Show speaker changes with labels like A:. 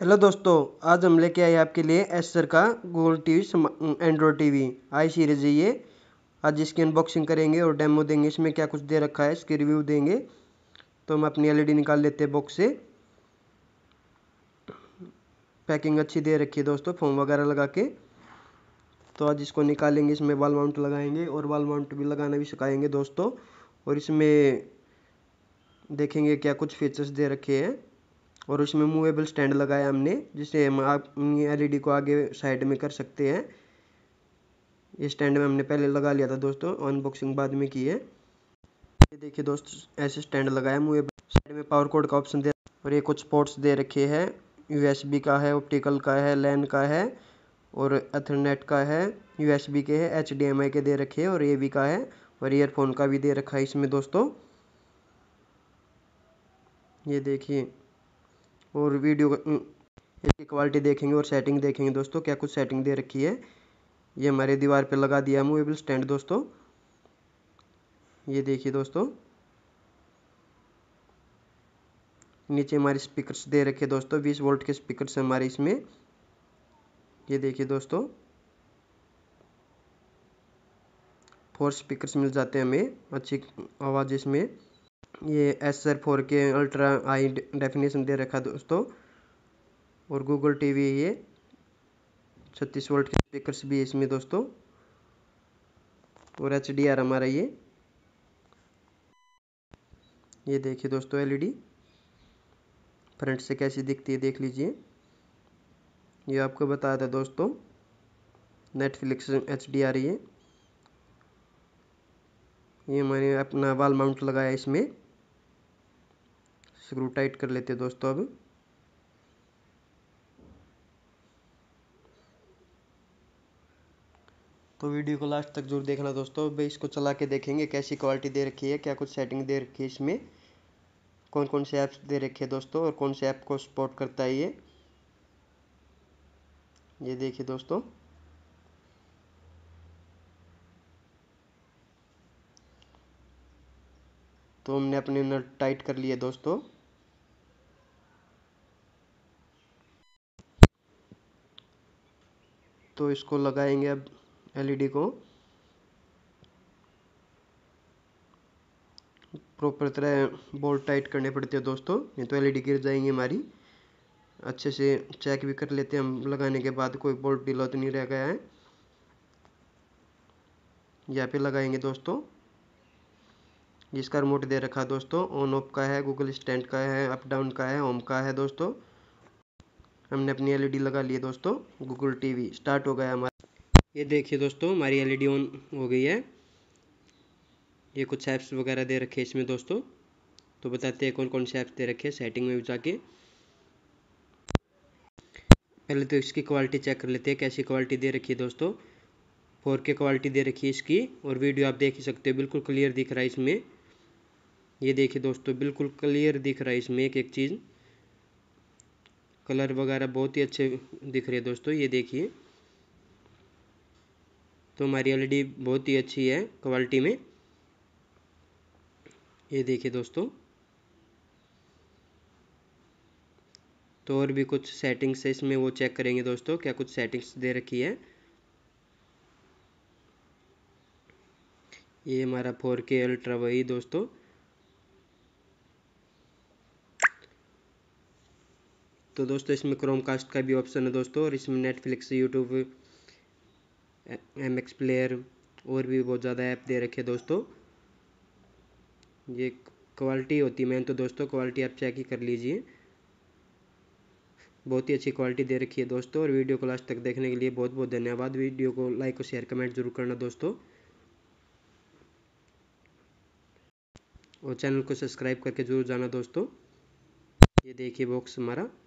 A: hello दोस्तों आज हम लेके आए आपके लिए एसर का गोल TV Android TV I series है ये आज इसकी अनबॉक्सिंग करेंगे और डेमो देंगे इसमें क्या कुछ दे रखा है इसके रिव्यू देंगे तो हम अपनी एलईडी e निकाल लेते हैं बॉक्स से पैकिंग अच्छी दे रखी है दोस्तों फोम वगैरह लगा के तो आज इसको निकालेंगे इसमें वाल माउंट लगाएंगे और वाल माउंट भी लगाना भी सिखाएंगे दोस्तों और इसमें देखेंगे क्या कुछ फीचर्स दे रखे हैं और उसमें मूवेबल स्टैंड लगाया हमने जिसे हम आप एलईडी को आगे साइड में कर सकते हैं ये स्टैंड में हमने पहले लगा लिया था दोस्तों अनबॉक्सिंग बाद में की है ये देखिए दोस्तों ऐसे स्टैंड लगाया मूवेबल साइड में पावर कोड का ऑप्शन दे और ये कुछ पोर्ट्स दे रखे हैं यू का है ऑप्टिकल का है लैन का है और अथरनेट का है यू के है एच के दे रखे है और ए का है और ईयरफोन का भी दे रखा है इसमें दोस्तों ये देखिए और वीडियो इसकी क्वालिटी देखेंगे और सेटिंग देखेंगे दोस्तों क्या कुछ सेटिंग दे रखी है ये हमारे दीवार पे लगा दिया है मूवेबल स्टैंड दोस्तों ये देखिए दोस्तों नीचे हमारे स्पीकर्स दे रखे दोस्तों बीस वोल्ट के स्पीकर हमारे इसमें ये देखिए दोस्तों फोर स्पीकर्स मिल जाते हैं हमें अच्छी आवाज़ इसमें ये S R four K ultra high definition दे रखा दोस्तों और गूगल टीवी वी ये छत्तीस वोल्ट के स्पीकर्स भी इसमें दोस्तों और एच डी आर हमारा ये ये देखिए दोस्तों एलईडी फ्रंट e से कैसी दिखती है देख लीजिए ये आपको बताया था दोस्तों नेटफ्लिक्स एच डी आर ये ये मैंने अपना वाल माउंट लगाया इसमें स्क्रू टाइट कर लेते हैं दोस्तों अब तो वीडियो को लास्ट तक जरूर देखना दोस्तों अब इसको चला के देखेंगे कैसी क्वालिटी दे रखी है क्या कुछ सेटिंग दे रखी है इसमें कौन कौन से ऐप्स दे रखे हैं दोस्तों और कौन से ऐप को सपोर्ट करता है ये ये देखिए दोस्तों तो हमने अपने नट टाइट कर लिए दोस्तों तो इसको लगाएंगे अब एलईडी e को प्रॉपर तरह बोल्ट टाइट करने पड़ते हैं दोस्तों नहीं तो एलईडी e गिर जाएंगी हमारी अच्छे से चेक भी कर लेते हैं हम लगाने के बाद कोई बोल्ट भी तो नहीं रह गया है यहाँ पे लगाएंगे दोस्तों जिसका रिमोट दे रखा है दोस्तों ऑन ऑफ का है गूगल स्टैंड का है अप डाउन का है होम का है दोस्तों हमने अपनी एलईडी e लगा ली है दोस्तों गूगल टीवी स्टार्ट हो गया हमारा ये देखिए दोस्तों हमारी एलईडी ऑन e हो गई है ये कुछ ऐप्स वगैरह दे रखे हैं इसमें दोस्तों तो बताते हैं कौन कौन से ऐप्स दे रखे हैं सेटिंग में जाके पहले तो इसकी क्वालिटी चेक कर लेते हैं कैसी क्वालिटी दे रखी है दोस्तों फोर के क्वालिटी दे रखी है इसकी और वीडियो आप देख ही सकते हो बिल्कुल क्लियर दिख रहा है इसमें ये देखिए दोस्तों बिल्कुल क्लियर दिख रहा है इसमें एक एक चीज कलर वगैरह बहुत ही अच्छे दिख रहे हैं दोस्तों ये देखिए तो हमारी एल बहुत ही अच्छी है क्वालिटी में ये देखिए दोस्तों तो और भी कुछ सेटिंग्स है इसमें वो चेक करेंगे दोस्तों क्या कुछ सेटिंग्स दे रखी है ये हमारा फोर के अल्ट्रा वही दोस्तों तो दोस्तों इसमें क्रोमकास्ट का भी ऑप्शन है दोस्तों और इसमें Netflix YouTube M X player और भी बहुत ज़्यादा ऐप दे रखे दोस्तों ये क्वालिटी होती है मैं तो दोस्तों क्वालिटी आप चेक ही कर लीजिए बहुत ही अच्छी क्वालिटी दे रखी है दोस्तों और वीडियो को लास्ट तक देखने के लिए बहुत बहुत धन्यवाद वीडियो को लाइक और शेयर कमेंट जरूर करना दोस्तों और चैनल को सब्सक्राइब करके जरूर जाना दोस्तों ये देखिए बॉक्स हमारा